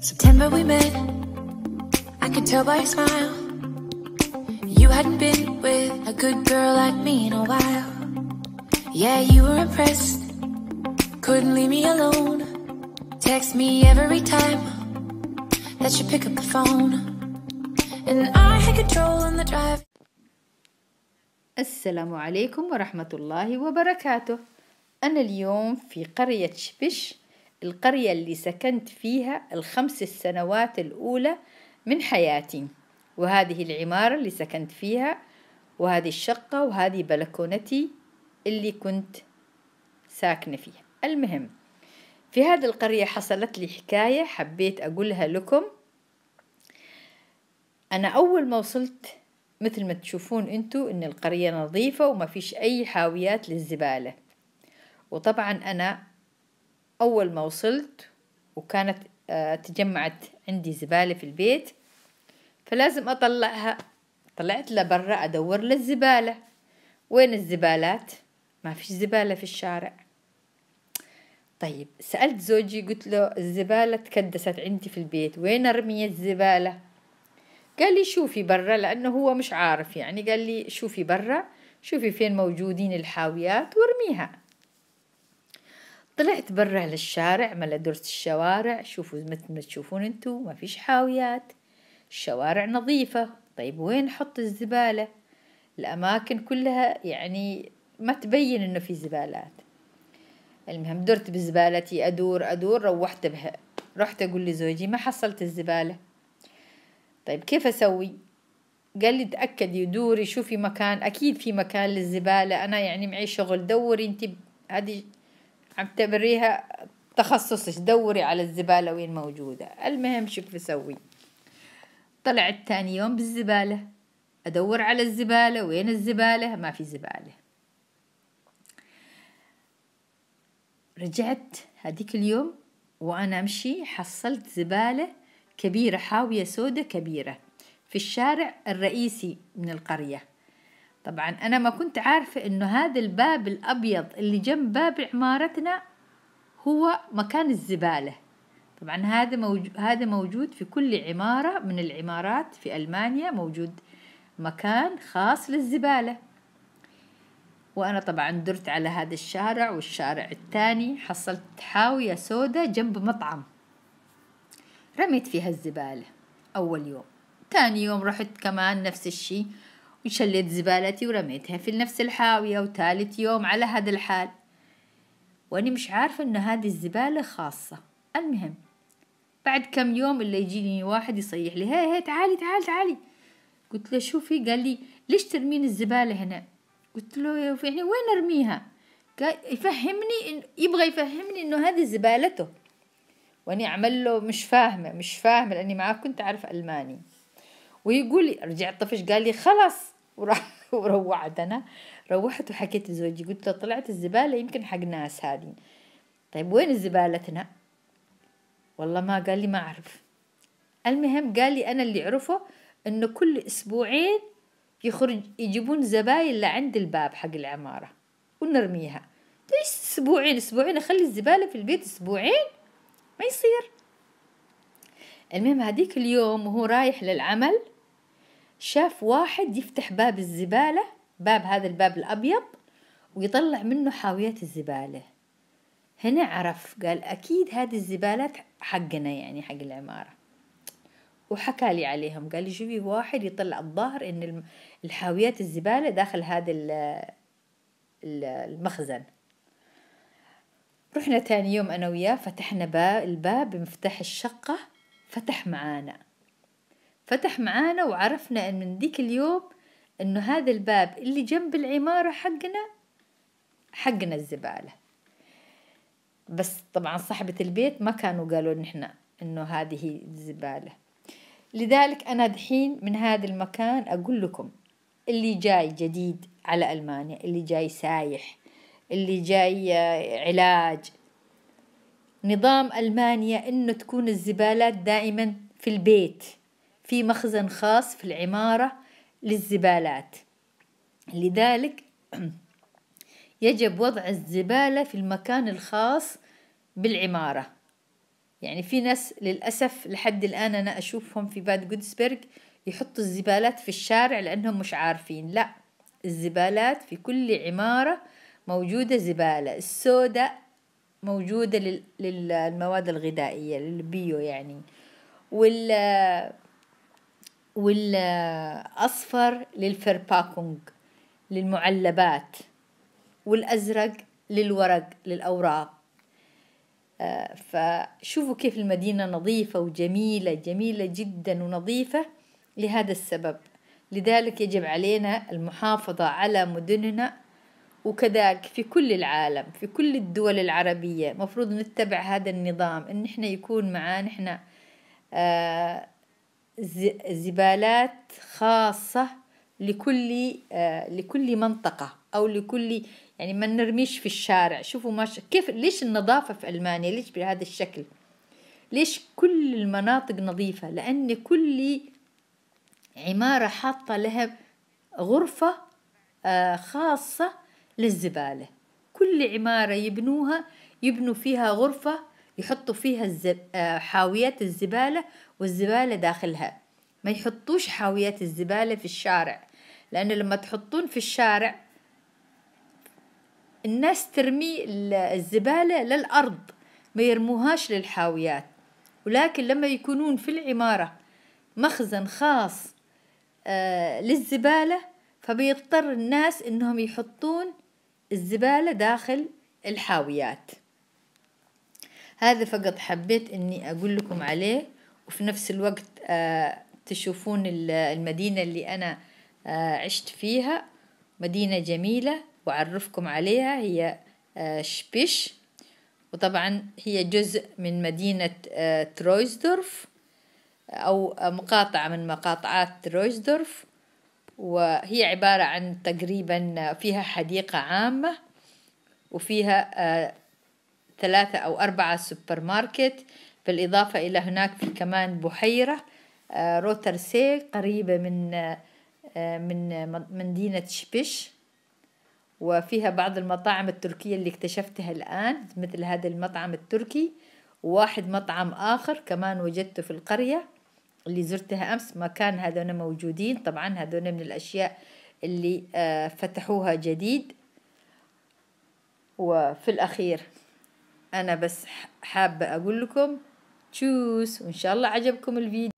September we met, I could tell by your smile. You hadn't been with a good girl like me in a while. Yeah, you were impressed, couldn't leave me alone. Text me every time that you pick up the phone. And I had control on the drive. السلام عليكم ورحمة الله وبركاته أنا اليوم في قرية شبش القرية اللي سكنت فيها الخمس السنوات الأولى من حياتي وهذه العمارة اللي سكنت فيها وهذه الشقة وهذه بلكونتي اللي كنت ساكنة فيها المهم في هذه القرية حصلت لي حكاية حبيت أقولها لكم أنا أول ما وصلت مثل ما تشوفون انتو ان القرية نظيفة وما فيش اي حاويات للزبالة وطبعا انا أول ما وصلت وكانت آه، تجمعت عندي زبالة في البيت فلازم أطلعها طلعت لبرا أدور للزبالة وين الزبالات ما فيش زبالة في الشارع طيب سألت زوجي قلت له الزبالة تكدست عندي في البيت وين أرمي الزبالة قال لي شوفي برا لأنه هو مش عارف يعني قال لي شوفي برا شوفي فين موجودين الحاويات وارميها طلعت برا للشارع ملا درت الشوارع شوفوا مثل ما تشوفون انتو ما فيش حاويات الشوارع نظيفة طيب وين نحط الزبالة الأماكن كلها يعني ما تبين إنه في زبالات المهم درت بزبالتي أدور أدور روحت بها رحت أقول لزوجي ما حصلت الزبالة طيب كيف أسوي قال لي تأكدي دوري شوفي مكان أكيد في مكان للزبالة أنا يعني معي شغل دوري أنت هذه عم تبريها تخصصك دوري على الزبالة وين موجودة المهم شو بسوي طلعت تاني يوم بالزبالة أدور على الزبالة وين الزبالة ما في زبالة رجعت هذيك اليوم وأنا أمشي حصلت زبالة كبيرة حاوية سودة كبيرة في الشارع الرئيسي من القرية طبعا أنا ما كنت عارفة إنه هذا الباب الأبيض اللي جنب باب عمارتنا هو مكان الزبالة طبعا هذا موجود هذا موجود في كل عمارة من العمارات في ألمانيا موجود مكان خاص للزبالة وأنا طبعا درت على هذا الشارع والشارع الثاني حصلت حاوية سوداء جنب مطعم رميت فيها الزبالة أول يوم تاني يوم رحت كمان نفس الشي وشليت زبالتي ورميتها في نفس الحاوية وتالت يوم على هذا الحال واني مش عارفة إن هذه الزبالة خاصة المهم بعد كم يوم اللي يجيني واحد يصيح لي هاي هاي تعالي تعالي تعالي قلت له شوفي قال لي ليش ترمين الزبالة هنا قلت له يعني وين ارميها قال يفهمني إن يبغى يفهمني انه هذه زبالته واني اعمل له مش فاهمه مش فاهمه لاني معاه كنت اعرف الماني ويقول لي رجع طفش قال لي خلاص وراح وروعت انا روحت وحكيت لزوجي قلت له طلعت الزباله يمكن حق ناس هذه طيب وين زبالتنا والله ما قال لي ما اعرف المهم قال لي انا اللي اعرفه انه كل اسبوعين يخرج يجيبون زبايل لعند الباب حق العماره ونرميها ليش اسبوعين اسبوعين اخلي الزباله في البيت اسبوعين ما يصير المهم هذيك اليوم وهو رايح للعمل شاف واحد يفتح باب الزبالة باب هذا الباب الأبيض ويطلع منه حاويات الزبالة هنا عرف قال أكيد هذه الزبالات حقنا يعني حق العمارة وحكى لي عليهم قال لي شوفي واحد يطلع الظاهر ان الحاويات الزبالة داخل هذا المخزن رحنا تاني يوم أنا وياه فتحنا باب الباب بمفتاح الشقة فتح معانا فتح معانا وعرفنا ان من ديك اليوم انه هذا الباب اللي جنب العمارة حقنا حقنا الزبالة بس طبعا صاحبة البيت ما كانوا قالوا نحن انه هذه الزبالة لذلك انا دحين من هذا المكان اقول لكم اللي جاي جديد على المانيا اللي جاي سايح اللي جاي علاج نظام ألمانيا أنه تكون الزبالات دائما في البيت في مخزن خاص في العمارة للزبالات لذلك يجب وضع الزبالة في المكان الخاص بالعمارة يعني في ناس للأسف لحد الآن أنا أشوفهم في باد جودسبرغ يحطوا الزبالات في الشارع لأنهم مش عارفين لا الزبالات في كل عمارة موجودة زبالة السوداء موجودة للمواد الغذائية للبيو يعني وال والأصفر للفرباكونج للمعلبات والأزرق للورق للأوراق فشوفوا كيف المدينة نظيفة وجميلة جميلة جدا ونظيفة لهذا السبب لذلك يجب علينا المحافظة على مدننا وكذلك في كل العالم في كل الدول العربية مفروض نتبع هذا النظام إن إحنا يكون معانا إحنا آه، زبالات خاصة لكل آه، لكل منطقة أو لكل يعني ما نرميش في الشارع شوفوا ما ش... كيف ليش النظافة في ألمانيا ليش بهذا الشكل ليش كل المناطق نظيفة لأن كل عمارة حاطة لها غرفة آه، خاصة للزبالة كل عمارة يبنوها يبنوا فيها غرفة يحطوا فيها الزب... آه، حاويات الزبالة والزبالة داخلها ما يحطوش حاويات الزبالة في الشارع لأنه لما تحطون في الشارع الناس ترمي الزبالة للأرض ما يرموهاش للحاويات ولكن لما يكونون في العمارة مخزن خاص آه، للزبالة فبيضطر الناس إنهم يحطون الزبالة داخل الحاويات هذا فقط حبيت اني اقول لكم عليه وفي نفس الوقت آه، تشوفون المدينة اللي انا آه، عشت فيها مدينة جميلة وأعرفكم عليها هي آه، شبيش وطبعا هي جزء من مدينة ترويزدورف أو مقاطعة من مقاطعات ترويزدورف وهي عبارة عن تقريبا فيها حديقة عامة وفيها آه، ثلاثة أو أربعة سوبر ماركت بالإضافة إلى هناك في كمان بحيرة آه، روترسي قريبة من آه، من مدينة شبش وفيها بعض المطاعم التركية اللي اكتشفتها الآن مثل هذا المطعم التركي وواحد مطعم آخر كمان وجدته في القرية اللي زرتها أمس مكان هذول موجودين طبعا هذول من الأشياء اللي آه، فتحوها جديد وفي الأخير أنا بس حابة أقول لكم تشوس وإن شاء الله عجبكم الفيديو